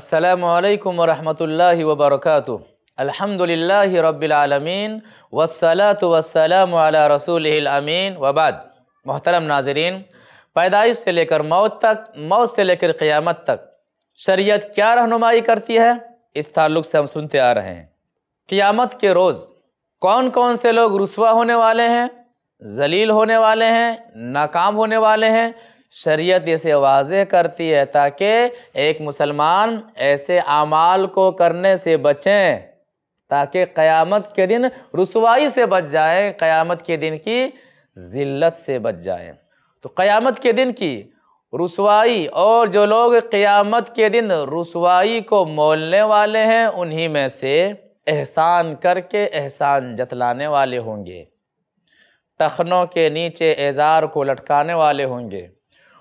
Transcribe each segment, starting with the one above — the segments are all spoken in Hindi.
असलकम वरहमल वबरक अलहमदिल्ला रबालमीन वसलात वसलम रसूलमीन वबाद मोहतरम नाजरीन पैदाइश से लेकर मौत तक मौत से लेकर क़्यामत तक शरीयत क्या रहनुमाई करती है इस ताल्लुक से हम सुनते आ रहे हैं क़्यामत के रोज़ कौन कौन से लोग रसवा होने वाले हैं जलील होने वाले हैं नाकाम होने वाले हैं शरीयत इसे वाज करती है ताकि एक मुसलमान ऐसे अमाल को करने से बचें ताकि क़यामत के दिन रसवाई से बच जाए क़यामत के दिन की ज़िल्लत से बच जाए तो क़यामत के दिन की रसवाई और जो लोग क़यामत के दिन रसवाई को मोलने वाले हैं उन्हीं में से एहसान करके एहसान जतलाने वाले होंगे तखनों के नीचे एज़ार को लटकाने वाले होंगे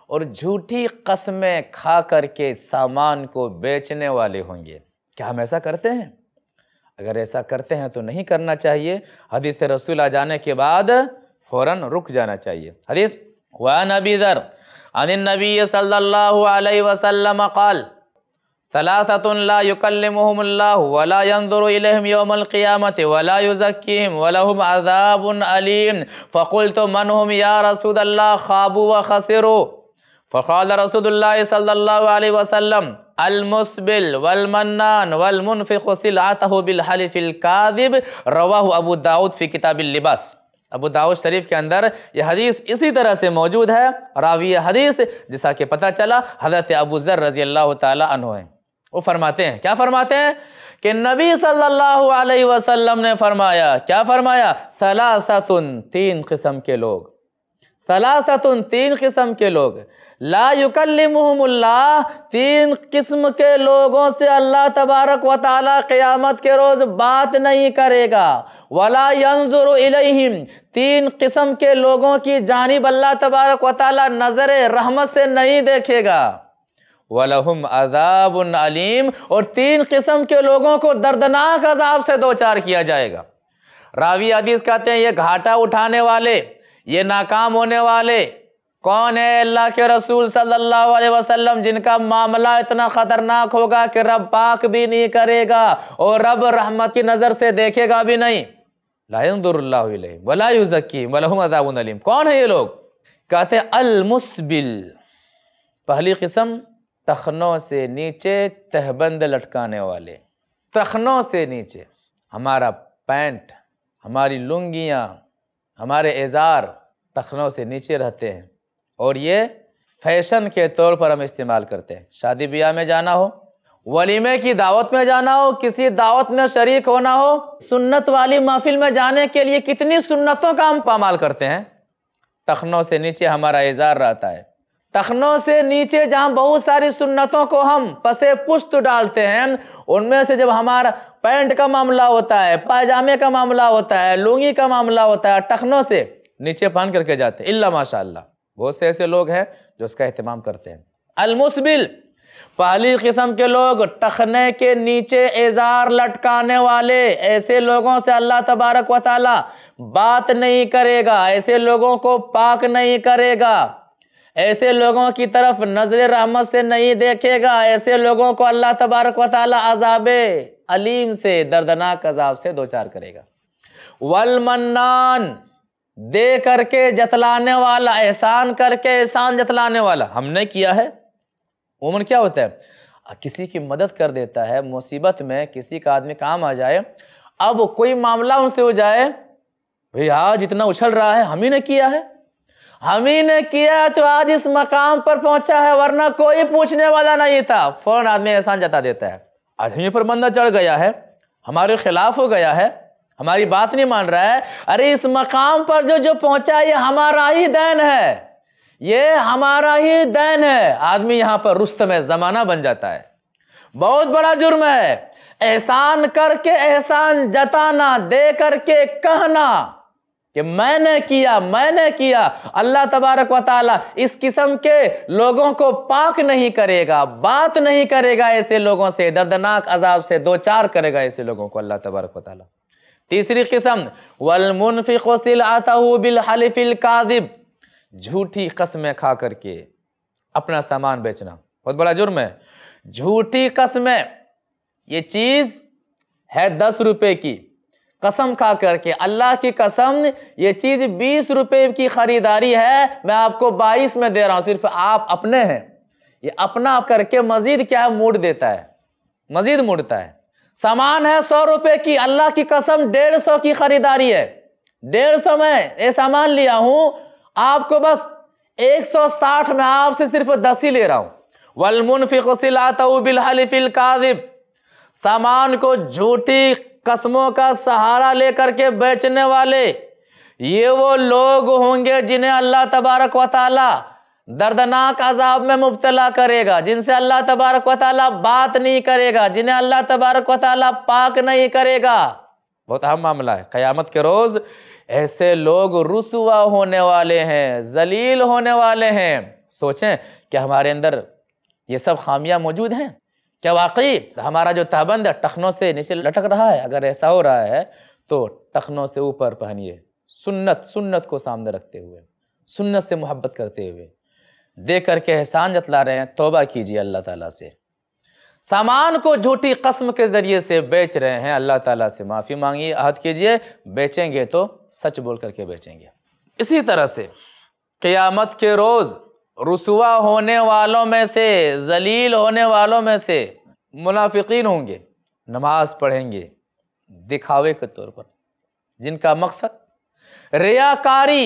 और झूठी कस्में खा करके सामान को बेचने वाले होंगे क्या हम ऐसा करते हैं अगर ऐसा करते हैं तो नहीं करना चाहिए हदीस रसूल आ जाने के बाद फ़ौर रुक जाना चाहिए हदीस व नबी दर अन नबी सल्ला वसलम कल सलासतुल्ला युकलमहमल्ला फ़कुल तो मनहम या रसूल खाबू व खसरो फ़ाल रसोल्ला सल्ला वसलम अलमुसबिल वलमन्नान वलमुनफ़िलबिलहलफ़िलकादिब रवा अबू दाऊद फ़ी किताबिल्लिबास अबू दाऊद शरीफ के अंदर यह हदीस इसी तरह से मौजूद है रावी हदीस जिसा कि पता चला हज़रत अबू ज़र रज़ी अल्लाह तु हैं वो फरमाते हैं क्या फरमाते हैं कि नबी सल्लल्लाहु अलैहि वसल्लम ने फरमाया क्या फरमाया सलासतुन तीन किस्म के लोग सलासतुन तीन किस्म के लोग ला युकल्लिमहुमुल्ला तीन किस्म के लोगों से अल्लाह तबारक व ताली क़यामत के रोज़ बात नहीं करेगा वला यंजुर इलैहिम तीन किस्म के लोगों की जानब अल्लाह तबारक व ताली नज़र रहमत से नहीं देखेगा वलहम अजाब अलीम और तीन किस्म के लोगों को दर्दनाक अजाब से दो चार किया जाएगा रावी हदीस कहते हैं ये घाटा उठाने वाले ये नाकाम होने वाले कौन है अल्लाह के रसूल सल्लल्लाहु अलैहि वसल्लम जिनका मामला इतना ख़तरनाक होगा कि रब पाक भी नहीं करेगा और रब रहमत की नज़र से देखेगा भी नहीं लाइम वलाम कौन है ये लोग कहते अलमुसबिल पहली किस्म तखनों से नीचे तहबंद लटकाने वाले तखनों से नीचे हमारा पैंट हमारी लुंगियाँ हमारे एज़ार तखनों से नीचे रहते हैं और ये फैशन के तौर पर हम इस्तेमाल करते हैं शादी ब्याह में जाना हो वलीमे की दावत में जाना हो किसी दावत में शरीक होना हो सुन्नत वाली महफिल में जाने के लिए कितनी सुन्नतों का हम पामाल करते हैं तखनों से नीचे हमारा इजार रहता है तखनों से नीचे जहाँ बहुत सारी सुन्नतों को हम पसे पुश्त डालते हैं उनमें से जब हमारा पैंट का मामला होता है पायजामे का मामला होता है लुंगी का मामला होता है टखनों से नीचे पहन करके जाते इल्ला माशाल्लाह बहुत से ऐसे लोग हैं जो इसका अहतमाम करते हैं अलमुसबिल पहली किस्म के लोग टखने के नीचे एजार लटकाने वाले ऐसे लोगों से अल्लाह तबारक व ताला बात नहीं करेगा ऐसे लोगों को पाक नहीं करेगा ऐसे लोगों की तरफ नजर रहमत से नहीं देखेगा ऐसे लोगों को अल्लाह तबारक व ताला अजाब अलीम से दर्दनाक अजाब से दो चार करेगा वलमन्नान दे करके जतलाने वाला एहसान करके एहसान जतलाने वाला हमने किया है उमन क्या होता है किसी की मदद कर देता है मुसीबत में किसी का आदमी काम आ जाए अब कोई मामला उनसे हो जाए भाई आज इतना उछल रहा है हम ही ने किया है हम ही ने किया तो आज इस मकाम पर पहुंचा है वरना कोई पूछने वाला नहीं था फौरन आदमी एहसान जता देता है आज हमें पर बंदा चढ़ गया है हमारे खिलाफ हो गया है हमारी बात नहीं मान रहा है अरे इस मकाम पर जो जो पहुंचा ये हमारा ही दैन है ये हमारा ही दैन है आदमी यहां पर रुस्त में जमाना बन जाता है बहुत बड़ा जुर्म है एहसान करके एहसान जताना दे करके कहना कि मैंने किया मैंने किया अल्लाह तबारक वाली इस किस्म के लोगों को पाक नहीं करेगा बात नहीं करेगा ऐसे लोगों से दर्दनाक अजाब से दो चार करेगा ऐसे लोगों को अल्लाह तबारक वाली तीसरी किस्म वलमुनफिल आता बिलहलफिल कादिब झूठी कस्में खा करके अपना सामान बेचना बहुत बड़ा जुर्म है झूठी कस्में ये चीज़ है दस रुपए की कसम खा करके अल्लाह की कसम ये चीज़ बीस रुपए की ख़रीदारी है मैं आपको बाईस में दे रहा हूँ सिर्फ आप अपने हैं ये अपना करके मज़ीद क्या है मूड देता है मज़ीद मुड़ता है सामान है सौ रुपए की अल्लाह की कसम डेढ़ सौ की खरीदारी है डेढ़ सौ में ये सामान लिया हूं आपको बस एक सौ साठ में आपसे सिर्फ दस ही ले रहा हूं वलमुनफिकिल काजिब सामान को झूठी कस्मों का सहारा लेकर के बेचने वाले ये वो लोग होंगे जिन्हें अल्लाह तबारक वाली दर्दनाक अजाब में मुबतला करेगा जिनसे अल्लाह तबारक व बात नहीं करेगा जिन्हें अल्लाह तबारक व पाक नहीं करेगा बहुत अहम मामला है क़यामत के रोज़ ऐसे लोग रुसवा होने वाले हैं जलील होने वाले हैं सोचें कि हमारे अंदर ये सब खामियां मौजूद हैं क्या वाकई हमारा जो ताबंद है टखनों से नीचे लटक रहा है अगर ऐसा हो रहा है तो टखनों से ऊपर पहनिए सुन्नत सुन्नत को सामने रखते हुए सुन्नत से मोहब्बत करते हुए दे करके एहसान जतला रहे हैं तोबा कीजिए अल्लाह ताला से सामान को झूठी कस्म के ज़रिए से बेच रहे हैं अल्लाह ताला से माफ़ी मांगिए अहद कीजिए बेचेंगे तो सच बोल करके बेचेंगे इसी तरह से क़यामत के रोज़ रसुआ होने वालों में से जलील होने वालों में से मुनाफिकीन होंगे नमाज पढ़ेंगे दिखावे के तौर पर जिनका मकसद रियाकारी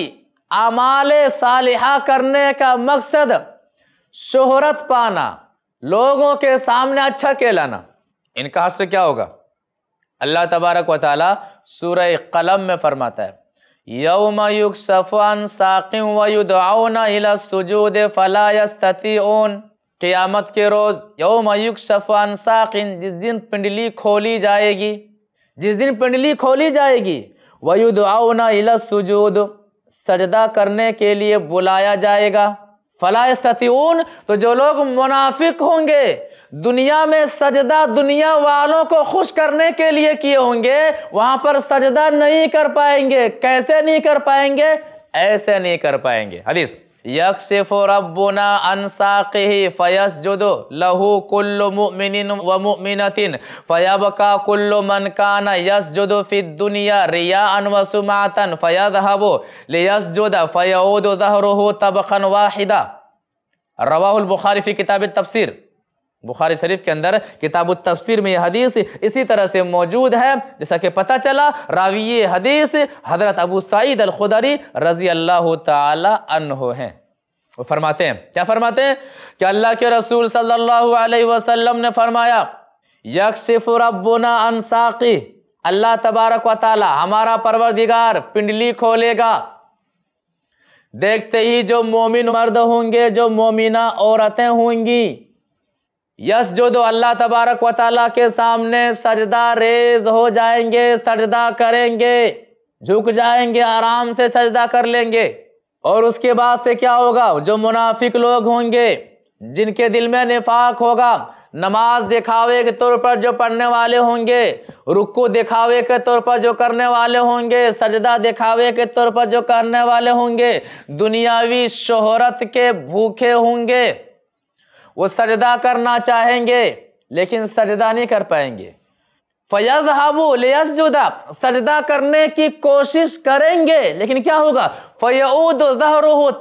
अमाल सालिहा करने का मकसद शोहरत पाना लोगों के सामने अच्छा कहलाना इनका हसर क्या होगा अल्लाह तबारक वाली ताली कलम में फरमाता है यौम युग सफ़ान साकिम वयुदाउन सुजूद फ़लायस्तून क़यामत के रोज़ यौम युग सफ़ान साकिन जिस दिन पिंडली खोली जाएगी जिस दिन पिंडली खोली जाएगी वयुद वयुदाउन सुजूद सजदा करने के लिए बुलाया जाएगा फलास्तून स्तून तो जो लोग मुनाफिक होंगे दुनिया में सजदा दुनिया वालों को खुश करने के लिए किए होंगे वहां पर सजदा नहीं कर पाएंगे कैसे नहीं कर पाएंगे ऐसे नहीं कर पाएंगे हदीस يكشف ربنا عن ساقه فيسجد له كل مؤمن ومؤمنة فيبقى كل من كان يسجد في الدنيا رياء وسمعة فيذهب ليسجد فيعود ظهره طبقا واحدا رواه البخاري في كتاب التفسير बुखारी शरीफ के अंदर किताब तफसर में यह हदीस इसी तरह से मौजूद है जैसा कि पता चला रावी हदीस हजरत अबू सईद अलखुदरी रजी अल्लाह हो हैं वो फरमाते हैं क्या फरमाते हैं कि अल्लाह के रसूल सल्लल्लाहु अलैहि वसल्लम ने फरमाया अनसाकी अल्लाह तबारक वाली हमारा परवरदिगार पिंडली खोलेगा देखते ही जो मोमिन मर्द होंगे जो मोमिना औरतें होंगी यस जो दो अल्लाह तबारक व ताला के सामने सजदा रेज हो जाएंगे सजदा करेंगे झुक जाएंगे आराम से सजदा कर लेंगे और उसके बाद से क्या होगा जो मुनाफिक लोग होंगे जिनके दिल में निफाक होगा नमाज दिखावे के तौर पर जो पढ़ने वाले होंगे रुकू दिखावे के तौर पर जो करने वाले होंगे सजदा दिखावे के तौर पर जो करने वाले होंगे दुनियावी शोहरत के भूखे होंगे वो सजदा करना चाहेंगे लेकिन सजदा नहीं कर पाएंगे फयज हाबू जुदा सजदा करने की कोशिश करेंगे लेकिन क्या होगा फयूद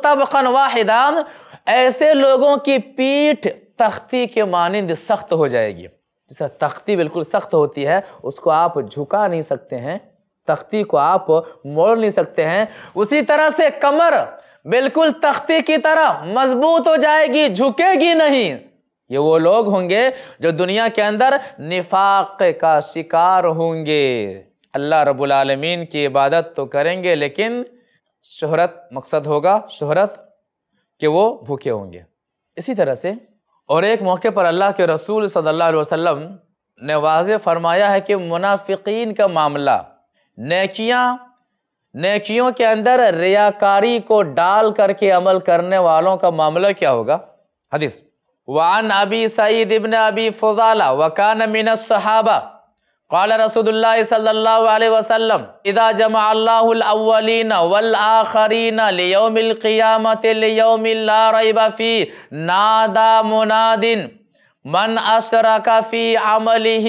तब खन वाहिदान ऐसे लोगों की पीठ तख्ती के मानंद सख्त हो जाएगी जिस तख्ती बिल्कुल सख्त होती है उसको आप झुका नहीं सकते हैं तख्ती को आप मोड़ नहीं सकते हैं उसी तरह से कमर बिल्कुल तख्ती की तरह मजबूत हो जाएगी झुकेगी नहीं ये वो लोग होंगे जो दुनिया के अंदर निफाक का शिकार होंगे अल्लाह रब्बुल रबालमीन की इबादत तो करेंगे लेकिन शहरत मकसद होगा शहरत कि वो भूखे होंगे इसी तरह से और एक मौके पर अल्लाह के रसूल सल्लल्लाहु अलैहि वसल्लम ने वाज फरमाया है कि मुनाफिकीन का मामला नेकियां नेकियों के अंदर रियाकारी को डाल करके अमल करने वालों का मामला क्या होगा हदीस वान अबी सईद इब्न अबी फजाला वकान मिन सहाबा قال رسول الله صلى الله عليه وسلم اذا جمع الله الاولين والاخرين ليوم القيامه ليوم لا ريب فيه نادى منادين من اشرك في عمله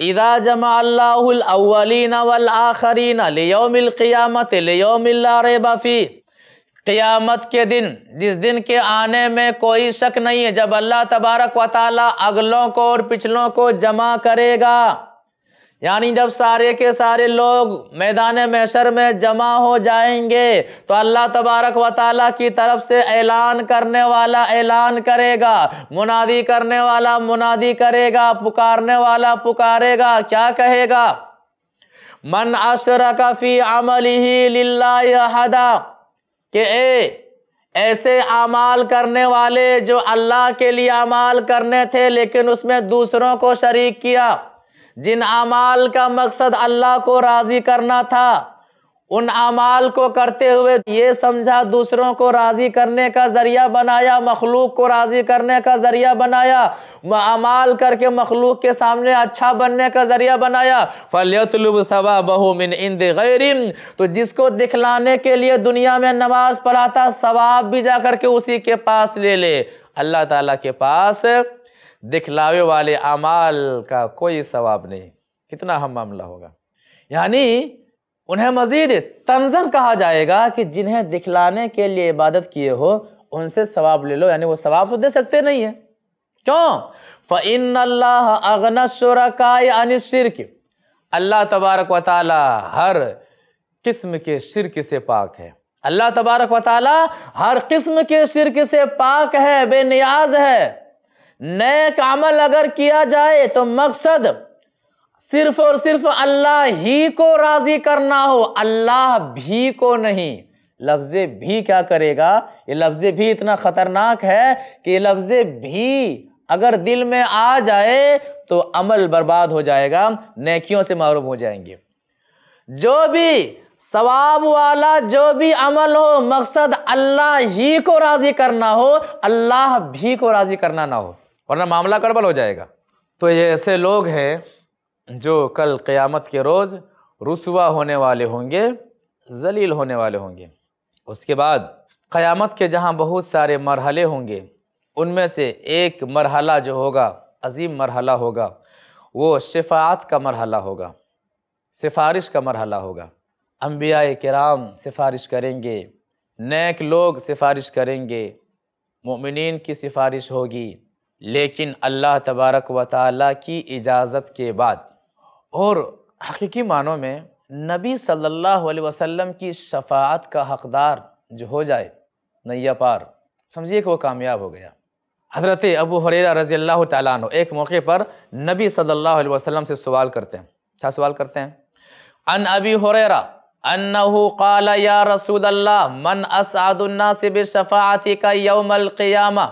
इदा जमा अल्लाहवलिन वल आखरीन लेमिल क़ियामत क़ियामत के दिन जिस दिन के आने में कोई शक नहीं है जब अल्लाह तबारक व अगलों को और पिछलों को जमा करेगा यानी जब सारे के सारे लोग मैदान मैशर में जमा हो जाएंगे तो अल्लाह तबारक व की तरफ से ऐलान करने वाला ऐलान करेगा मुनादी करने वाला मुनादी करेगा पुकारने वाला पुकारेगा क्या कहेगा मन अशर फी अमल ही लादा के ए ऐसे अमाल करने वाले जो अल्लाह के लिए अमाल करने थे लेकिन उसमें दूसरों को शरीक किया जिन अमाल का मकसद अल्लाह को राज़ी करना था उन अमाल को करते हुए ये समझा दूसरों को राज़ी करने का ज़रिया बनाया मखलूक को राज़ी करने का ज़रिया बनाया अमाल करके मखलूक के सामने अच्छा बनने का ज़रिया बनाया फ़लतलब बहुमिन इंद गैरिम तो जिसको दिखलाने के लिए दुनिया में नमाज़ पढ़ाता सवाब भी जा करके उसी के पास ले ले अल्लाह ताला के पास दिखलावे वाले अमाल का कोई सवाब नहीं कितना हम मामला होगा यानी उन्हें मजीद तंजर कहा जाएगा कि जिन्हें दिखलाने के लिए इबादत किए हो उनसे सवाब ले लो यानी वो सवाब तो दे सकते नहीं है क्यों फ़िन अल्लाह शुरका शुरकाय अल्लाह तबारक व हर किस्म के शिरक से पाक है अल्लाह तबारक व हर किस्म के शिरक से पाक है बेनियाज है नेक अमल अगर किया जाए तो मकसद सिर्फ और सिर्फ अल्लाह ही को राजी करना हो अल्लाह भी को नहीं लफ्ज़ भी क्या करेगा ये लफ्ज़ भी इतना ख़तरनाक है कि ये लफ्ज़ भी अगर दिल में आ जाए तो अमल बर्बाद हो जाएगा नेकियों से मरूम हो जाएंगे जो भी सवाब वाला जो भी अमल हो मकसद अल्लाह ही को राज़ी करना हो अल्लाह भी को राज़ी करना ना हो वरना मामला गड़बड़ हो जाएगा तो ये ऐसे लोग हैं जो कल क़यामत के रोज़ रसुआ होने वाले होंगे जलील होने वाले होंगे उसके बाद क़यामत के जहाँ बहुत सारे मरहले होंगे उनमें से एक मरहला जो होगा अजीम मरहला होगा वो शिफात का मरहला होगा सिफारिश का मरहला होगा अम्बिया कराम सिफारिश करेंगे नेक लोग सिफारिश करेंगे मोमिन की सिफारिश होगी लेकिन अल्लाह तबारक व ताली की इजाज़त के बाद और हकीकी मानों में नबी सल्लल्लाहु अलैहि वसल्लम की शफात का हकदार जो हो जाए नैया पार समझिए कि वो कामयाब हो गया हज़रत अबू हुरैरा रज़ी अल्लाह तु एक मौके पर नबी सल्लल्लाहु अलैहि वसल्लम से सवाल करते हैं क्या सवाल करते हैं अन अबी हुरैरा अन्नहु काला या रसूल अल्लाह मन असादुन्ना से का यौमल क़ियामा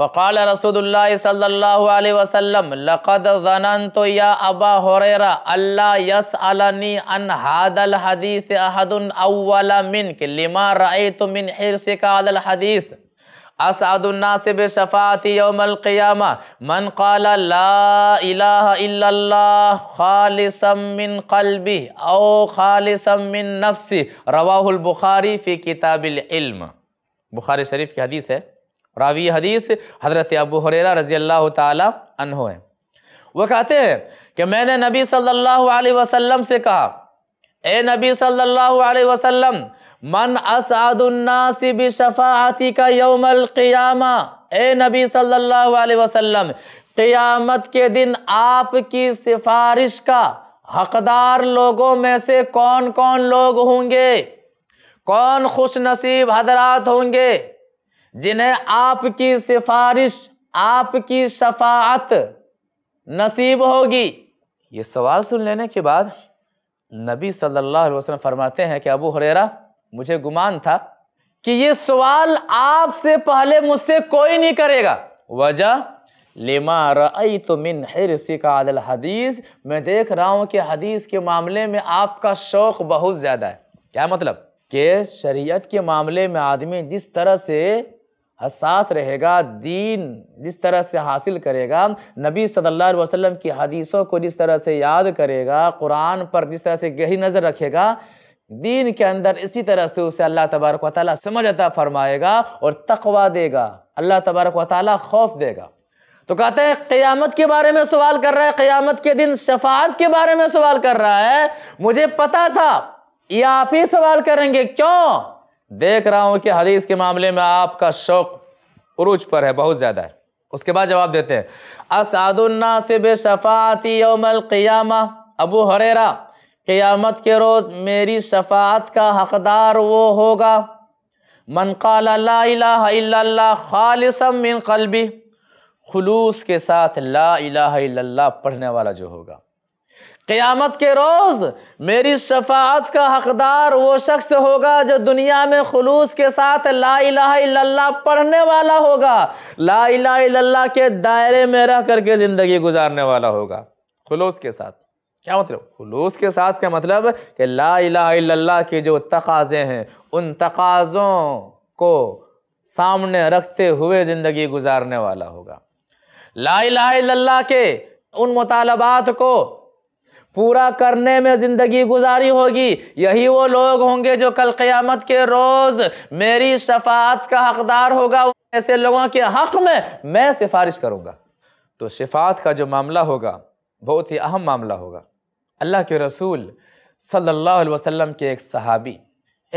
फ़क़ाल रसूलुल्लाह सल्लल्लाहु अलैहि वसल्लम लक़द ज़नन तो या अबा हुरैरा अल्लाह यसअलनी अन हादल हदीस अहदन अव्वल मिन के लिमा रअयतु मिन हिरसिका अल हदीस असअदुन्नास बिशफ़ाअति यौमल क़ियामा मन क़ाल ला इलाहा इल्लल्लाह खालिसन मिन क़ल्बि औ खालिसन मिन नफ्सी रवाहुल बुखारी फ़ी किताबिल इल्म बुखारी शरीफ की हदीस है रावी हदीस हज़रत अबू हुररा रज़ी अल्लाह तहो है वह कहते हैं कि मैंने नबी सल्लल्लाहु अलैहि वसल्लम से कहा ए नबी सल्लल्लाहु अलैहि वसल्लम मन असदुन्नासिब शफ़ाती का यौमल क़ियामा ए नबी सल्लल्लाहु अलैहि वसल्लम क़ियामत के दिन आपकी सिफारिश का हकदार लोगों में से कौन कौन लोग होंगे कौन खुश नसीब हजरात होंगे जिन्हें आपकी सिफारिश आपकी शफात नसीब होगी ये सवाल सुन लेने के बाद नबी सल्लल्लाहु अलैहि वसल्लम फरमाते हैं कि अबू हुरेरा मुझे गुमान था कि ये सवाल आपसे पहले मुझसे कोई नहीं करेगा वजह लिमा रई तो मिन हिरसी का आदल हदीस मैं देख रहा हूँ कि हदीस के मामले में आपका शौक़ बहुत ज़्यादा है क्या मतलब कि शरीयत के मामले में आदमी जिस तरह से हसास रहेगा दीन जिस तरह से हासिल करेगा नबी सल्लल्लाहु अलैहि वसल्लम की हदीसों को जिस तरह से याद करेगा कुरान पर जिस तरह से गहरी नज़र रखेगा दीन के अंदर इसी तरह से उसे अल्लाह तबारक वाली समझ अता फरमाएगा और तकवा देगा अल्लाह तबारक वाली खौफ देगा तो कहते हैं क़यामत के बारे में सवाल कर रहा है क़यामत के दिन शफात के बारे में सवाल कर रहा है मुझे पता था ये आप ही सवाल करेंगे क्यों देख रहा हूँ कि हदीस के मामले में आपका शौक उरूज पर है बहुत ज़्यादा है उसके बाद जवाब देते हैं असादुलना से बेशफ़ाती क़ियामा अबू हरेरा क़ियामत के रोज़ मेरी शफात का हकदार वो होगा मन ला खालसम कलबी खलूस के साथ ला इला पढ़ने वाला जो होगा क़यामत के रोज़ मेरी शफात का हकदार वो शख्स होगा जो दुनिया में खलूस के साथ ला इला पढ़ने वाला होगा ला इला के दायरे में रह करके ज़िंदगी गुजारने वाला होगा खलूस के साथ क्या मतलब खलूस के साथ क्या मतलब कि ला इला के जो तकाज़े हैं उन तकाज़ों को सामने रखते हुए ज़िंदगी गुजारने वाला होगा ला इला के उन मुतालबात को पूरा करने में ज़िंदगी गुजारी होगी यही वो लोग होंगे जो कल क़यामत के रोज़ मेरी शफात का हकदार होगा ऐसे लोगों के हक़ में मैं सिफारिश करूँगा तो शफात का जो मामला होगा बहुत ही अहम मामला होगा अल्लाह के रसूल सल्लल्लाहु अलैहि वसल्लम के एक सहाबी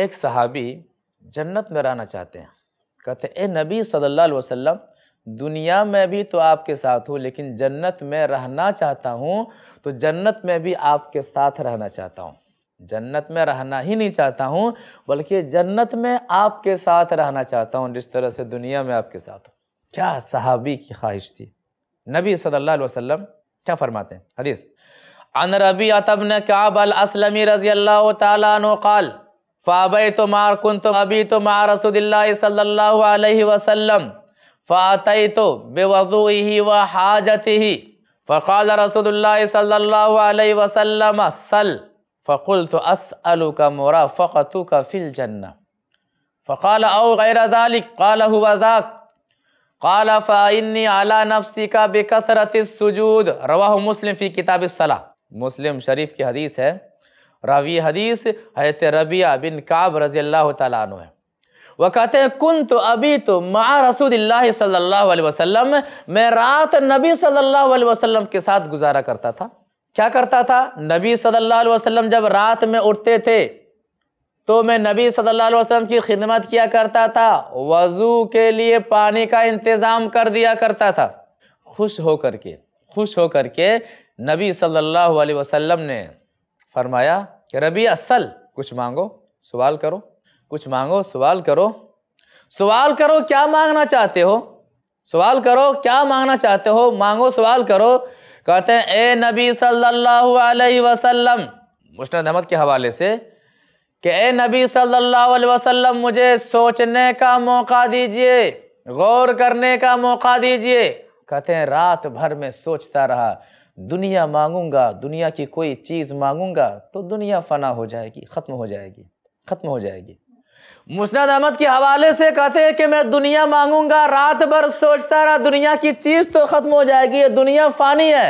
एक सहाबी जन्नत में रहना चाहते हैं कहते ए नबी सल्लल्लाहु अलैहि वसल्लम दुनिया में भी तो आपके साथ हूँ लेकिन जन्नत में रहना चाहता हूँ तो जन्नत में भी आपके साथ रहना चाहता हूँ जन्नत में रहना ही नहीं चाहता हूँ बल्कि जन्नत में आपके साथ रहना चाहता हूँ जिस तरह से दुनिया में आपके साथ हूँ क्या सहाबी की ख्वाहिश थी नबी सल्लल्लाहु अलैहि वसल्लम क्या फरमाते हैं हदीस अन रबी अतबन काब असलमी रजी अल्लाह ताल फ़ाबई तो मार कुन तो अबी तो मार रसूल सल्ला वसलम फ़ातई तो बेवजू ही व हाजत ही फ़ाल रसोल्ला सल्ला वसलम सल फ़ुल तो असअलु का मोरा फ़ु का फ़िल जन्ना फ़ाल ओ गैर कल हुक कल फ़ाइनी अला नफसी का बेकसरत सजूद रवा मुस्लिम फ़ी किताब सलाह मुस्लिम शरीफ की हदीस है रावी हदीस हैत रबिया बिन काब रज़ी अल्लाह तु है वह कहते हैं कुन तो अभी तो माँ रसूल सल्ला वसलम मैं रात नबी सल्ला वसलम के साथ गुजारा करता था क्या करता था नबी सल्ला वसलम जब रात में उठते थे तो मैं नबी सल्ला वसलम की खिदमत किया करता था वज़ू के लिए पानी का इंतज़ाम कर दिया करता था खुश होकर के खुश होकर के नबी सल्ला वसलम ने फरमाया कि रबी असल कुछ मांगो सवाल करो कुछ मांगो सवाल करो सवाल करो क्या मांगना चाहते हो सवाल करो क्या मांगना चाहते हो मांगो सवाल करो कहते हैं ए नबी सल्लल्लाहु अलैहि वसल्लम मुस्नद अहमद के हवाले से कि ए नबी सल्लल्लाहु अलैहि वसल्लम मुझे सोचने का मौका दीजिए गौर करने का मौका दीजिए कहते हैं रात भर में सोचता रहा दुनिया मांगूंगा दुनिया की कोई चीज़ मांगूंगा तो दुनिया फना हो जाएगी ख़त्म हो जाएगी ख़त्म हो जाएगी मुस्नद अहमद के हवाले से कहते हैं कि मैं दुनिया मांगूंगा रात भर सोचता रहा दुनिया की चीज़ तो ख़त्म हो जाएगी ये दुनिया फ़ानी है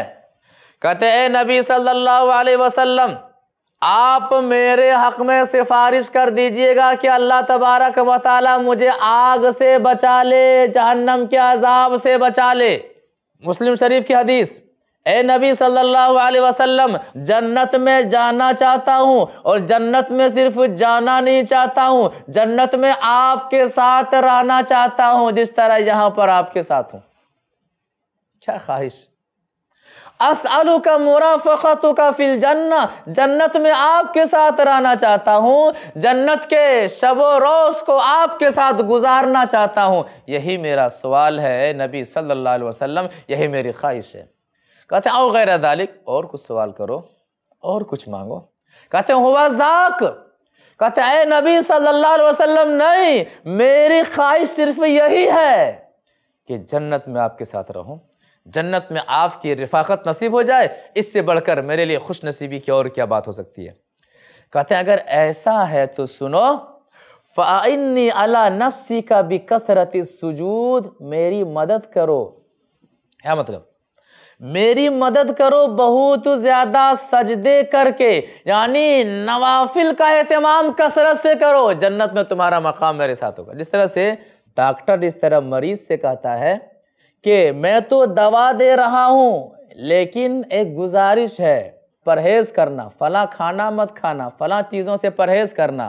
कहते हैं नबी सल्लल्लाहु अलैहि वसल्लम आप मेरे हक में सिफारिश कर दीजिएगा कि अल्लाह तबारक वाली मुझे आग से बचा ले जहन्नम के अजाब से बचा ले मुस्लिम शरीफ की हदीस ए नबी सल्लल्लाहु अलैहि वसल्लम जन्नत में जाना चाहता हूँ और जन्नत में सिर्फ जाना नहीं चाहता हूँ जन्नत में आपके साथ रहना चाहता हूँ जिस तरह यहाँ पर आपके साथ हूँ क्या ख्वाहिश असलू का मुराफ़त का फिल जन्ना जन्नत में आपके साथ रहना चाहता हूँ जन्नत के शब रोज़ को आपके साथ गुजारना चाहता हूँ यही मेरा सवाल है नबी सल्लल्लाहु अलैहि वसल्लम यही मेरी ख्वाहिश है कहते आओ गैर दालिक और कुछ सवाल करो और कुछ मांगो कहते हुआ जाक कहते अः नबी सल्लल्लाहु अलैहि वसल्लम नहीं मेरी ख्वाहिश सिर्फ यही है कि जन्नत में आपके साथ रहूं जन्नत में आपकी रिफाकत नसीब हो जाए इससे बढ़कर मेरे लिए खुश नसीबी की और क्या बात हो सकती है कहते हैं अगर ऐसा है तो सुनो फ़ाइनी अला नफसी का भी कसरत सुजूद मेरी मदद करो क्या मतलब मेरी मदद करो बहुत ज्यादा सजदे करके यानी नवाफिल का एहतमाम कसरत से करो जन्नत में तुम्हारा मकाम मेरे साथ होगा जिस तरह से डॉक्टर इस तरह मरीज से कहता है कि मैं तो दवा दे रहा हूँ लेकिन एक गुजारिश है परहेज़ करना फ़ला खाना मत खाना फ़ला चीज़ों से परहेज़ करना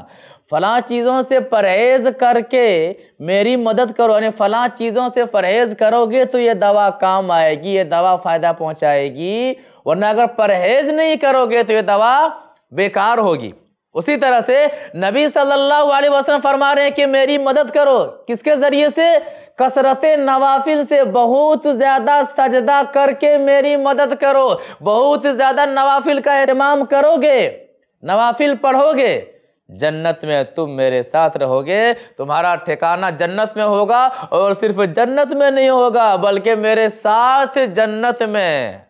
फ़ला चीज़ों से परहेज़ करके मेरी मदद करो यानी फ़ला चीज़ों से परहेज़ करोगे तो ये दवा काम आएगी ये दवा फ़ायदा पहुंचाएगी वरना अगर परहेज़ नहीं करोगे तो ये दवा बेकार होगी उसी तरह से नबी सल्लल्लाहु अलैहि वसल्लम फरमा रहे हैं कि मेरी मदद करो किसके ज़रिए से कसरत नवाफिल से बहुत ज़्यादा सजदा करके मेरी मदद करो बहुत ज़्यादा नवाफिल का अहतमाम करोगे नवाफिल पढ़ोगे जन्नत में तुम मेरे साथ रहोगे तुम्हारा ठिकाना जन्नत में होगा और सिर्फ जन्नत में नहीं होगा बल्कि मेरे साथ जन्नत में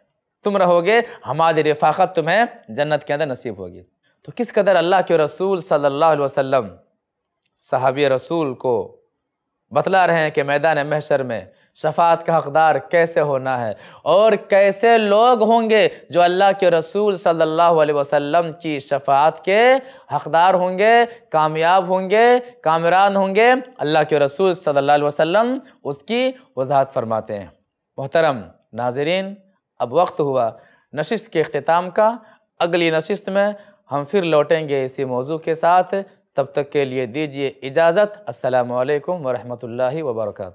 तुम रहोगे हमारी रिफाकत तुम्हें जन्नत के अंदर नसीब होगी तो किस कदर अल्लाह के रसूल सल्लल्लाहु अलैहि वसल्लम सहाबी रसूल को बतला रहे हैं कि मैदान महशर में शफात का हकदार कैसे होना है और कैसे लोग होंगे जो अल्लाह के रसूल सल्लल्लाहु अलैहि वसल्लम की शफात के हकदार होंगे कामयाब होंगे कामरान होंगे अल्लाह के रसूल सल्लल्लाहु अलैहि वसल्लम उसकी वजाहत फरमाते हैं मोहतरम नाजरीन अब वक्त हुआ नशिस्त के अख्ताम का अगली नशिस्त में हम फिर लौटेंगे इसी मौजू के साथ तब तक के लिए दीजिए इजाज़त असलकम वरहमल वर्का